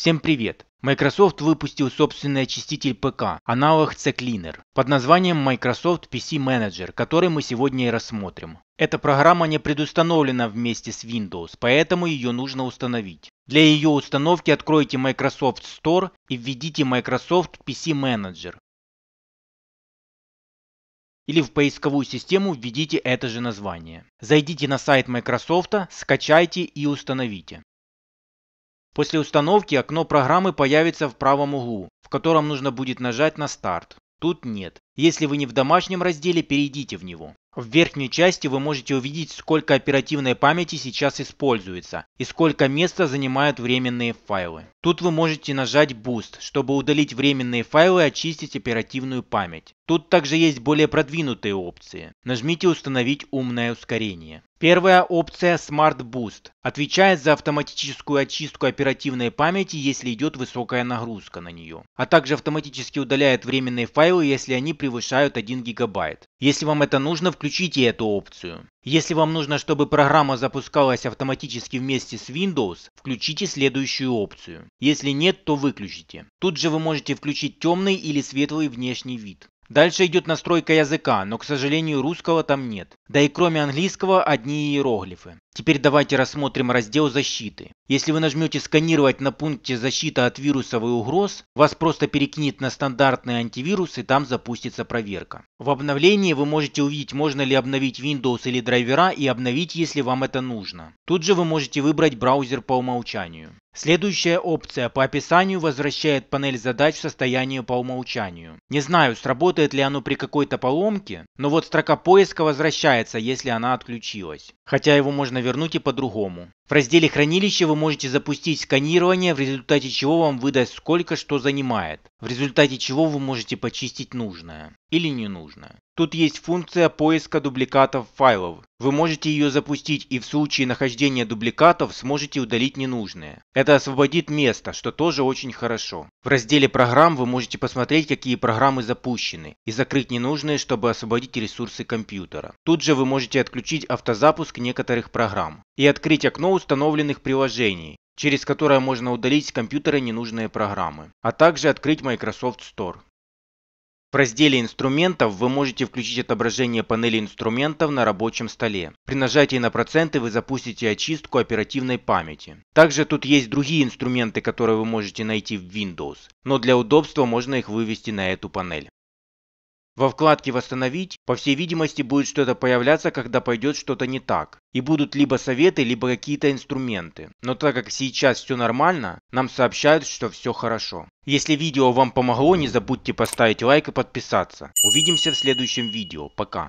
Всем привет! Microsoft выпустил собственный очиститель ПК, аналог CCleaner, под названием Microsoft PC Manager, который мы сегодня и рассмотрим. Эта программа не предустановлена вместе с Windows, поэтому ее нужно установить. Для ее установки откройте Microsoft Store и введите Microsoft PC Manager. Или в поисковую систему введите это же название. Зайдите на сайт Microsoft, скачайте и установите. После установки окно программы появится в правом углу, в котором нужно будет нажать на старт. Тут нет. Если вы не в домашнем разделе, перейдите в него. В верхней части вы можете увидеть, сколько оперативной памяти сейчас используется и сколько места занимают временные файлы. Тут вы можете нажать Boost, чтобы удалить временные файлы и очистить оперативную память. Тут также есть более продвинутые опции. Нажмите «Установить умное ускорение». Первая опция Smart Boost отвечает за автоматическую очистку оперативной памяти, если идет высокая нагрузка на нее, а также автоматически удаляет временные файлы, если они превышают 1 гигабайт. Если вам это нужно, включите эту опцию. Если вам нужно, чтобы программа запускалась автоматически вместе с Windows, включите следующую опцию. Если нет, то выключите. Тут же вы можете включить темный или светлый внешний вид. Дальше идет настройка языка, но, к сожалению, русского там нет. Да и кроме английского одни иероглифы. Теперь давайте рассмотрим раздел защиты. Если вы нажмете сканировать на пункте защита от вирусов и угроз, вас просто перекинет на стандартный антивирус и там запустится проверка. В обновлении вы можете увидеть, можно ли обновить Windows или драйвера и обновить, если вам это нужно. Тут же вы можете выбрать браузер по умолчанию. Следующая опция по описанию возвращает панель задач в состояние по умолчанию. Не знаю, сработает ли оно при какой-то поломке, но вот строка поиска возвращается, если она отключилась. Хотя его можно навернуть и по-другому в разделе хранилище вы можете запустить сканирование, в результате чего вам выдаст сколько что занимает, в результате чего вы можете почистить нужное или ненужное. Тут есть функция поиска дубликатов файлов. Вы можете ее запустить и в случае нахождения дубликатов сможете удалить ненужные. Это освободит место, что тоже очень хорошо. В разделе программ вы можете посмотреть, какие программы запущены и закрыть ненужные, чтобы освободить ресурсы компьютера. Тут же вы можете отключить автозапуск некоторых программ и открыть окно установленных приложений, через которое можно удалить с компьютера ненужные программы, а также открыть Microsoft Store. В разделе инструментов вы можете включить отображение панели инструментов на рабочем столе. При нажатии на проценты вы запустите очистку оперативной памяти. Также тут есть другие инструменты, которые вы можете найти в Windows, но для удобства можно их вывести на эту панель. Во вкладке «Восстановить» по всей видимости будет что-то появляться, когда пойдет что-то не так. И будут либо советы, либо какие-то инструменты. Но так как сейчас все нормально, нам сообщают, что все хорошо. Если видео вам помогло, не забудьте поставить лайк и подписаться. Увидимся в следующем видео. Пока.